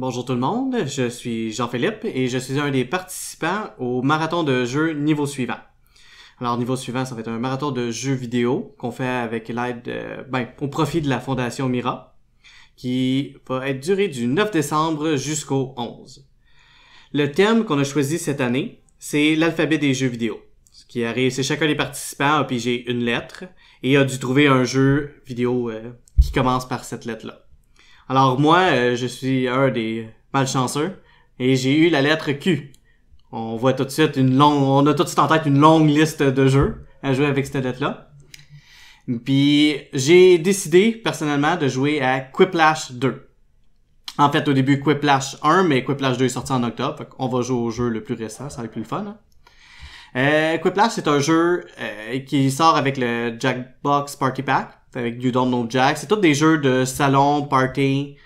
Bonjour tout le monde, je suis Jean-Philippe et je suis un des participants au marathon de jeux niveau suivant. Alors niveau suivant, ça va être un marathon de jeux vidéo qu'on fait avec l'aide, euh, ben, au profit de la Fondation Mira, qui va être duré du 9 décembre jusqu'au 11. Le thème qu'on a choisi cette année, c'est l'alphabet des jeux vidéo. Ce qui arrive, c'est chacun des participants a pigé une lettre et a dû trouver un jeu vidéo euh, qui commence par cette lettre-là. Alors moi, euh, je suis un des malchanceux et j'ai eu la lettre Q. On voit tout de suite une longue, on a tout de suite en tête une longue liste de jeux à jouer avec cette lettre-là. Puis j'ai décidé personnellement de jouer à Quiplash 2. En fait, au début, Quiplash 1, mais Quiplash 2 est sorti en octobre. on va jouer au jeu le plus récent, ça va être plus le fun. Hein. Euh, Quiplash, c'est un jeu euh, qui sort avec le Jackbox Party Pack avec You Don't Know Jack. C'est tous des jeux de salon, party.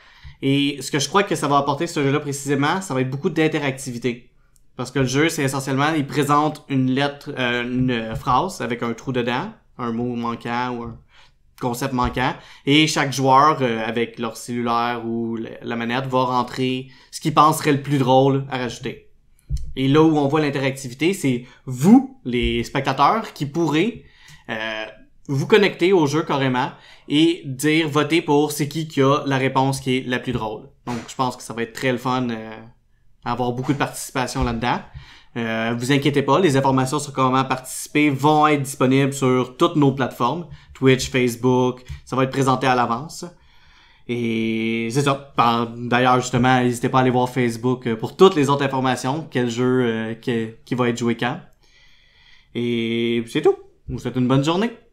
Et ce que je crois que ça va apporter ce jeu-là précisément, ça va être beaucoup d'interactivité. Parce que le jeu, c'est essentiellement, il présente une lettre, euh, une phrase avec un trou dedans, un mot manquant ou un concept manquant. Et chaque joueur, euh, avec leur cellulaire ou la manette, va rentrer ce qu'il pense le plus drôle à rajouter. Et là où on voit l'interactivité, c'est vous, les spectateurs, qui pourrez euh, vous connecter au jeu carrément et dire voter pour c'est qui qui a la réponse qui est la plus drôle. Donc je pense que ça va être très le fun euh, avoir beaucoup de participation là-dedans. Euh, vous inquiétez pas, les informations sur comment participer vont être disponibles sur toutes nos plateformes, Twitch, Facebook, ça va être présenté à l'avance. Et c'est ça. D'ailleurs, justement, n'hésitez pas à aller voir Facebook euh, pour toutes les autres informations, quel jeu euh, qui, qui va être joué quand. Et c'est tout. Je vous souhaite une bonne journée.